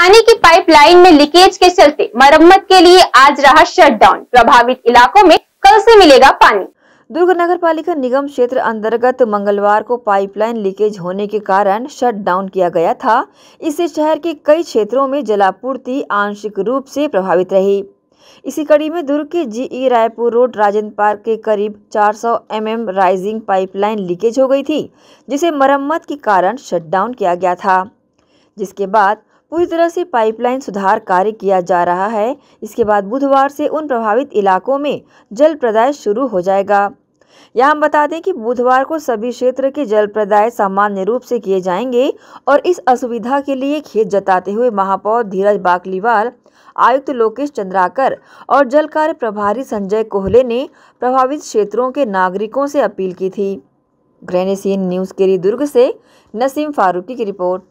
पानी की पाइपलाइन में लीकेज के चलते मरम्मत के लिए आज रहा शटडाउन प्रभावित इलाकों में कल से मिलेगा पानी दुर्ग नगर पालिका निगम क्षेत्र अंतर्गत मंगलवार को पाइपलाइन लीकेज होने के कारण शट डाउन किया गया था इससे शहर के कई क्षेत्रों में जलापूर्ति आंशिक रूप से प्रभावित रही इसी कड़ी में दुर्ग के GE e Raipur road Rajendra park के करीब 400 सौ mm राइजिंग पाइपलाइन लीकेज हो गई थी जिसे मरम्मत के कारण शटडाउन किया गया था जिसके बाद पूरी तरह से पाइपलाइन सुधार कार्य किया जा रहा है इसके बाद बुधवार से उन प्रभावित इलाकों में जल प्रदाय शुरू हो जाएगा यह हम बता दें कि बुधवार को सभी क्षेत्र के जल प्रदाय सामान्य रूप से किए जाएंगे और इस असुविधा के लिए खेत जताते हुए महापौर धीरज बाकलीवाल आयुक्त लोकेश चंद्राकर और जल कार्य प्रभारी संजय कोहले ने प्रभावित क्षेत्रों के नागरिकों से अपील की थी ग्रेनेसियन न्यूज़ के लिए दुर्ग से नसीम फारूकी की रिपोर्ट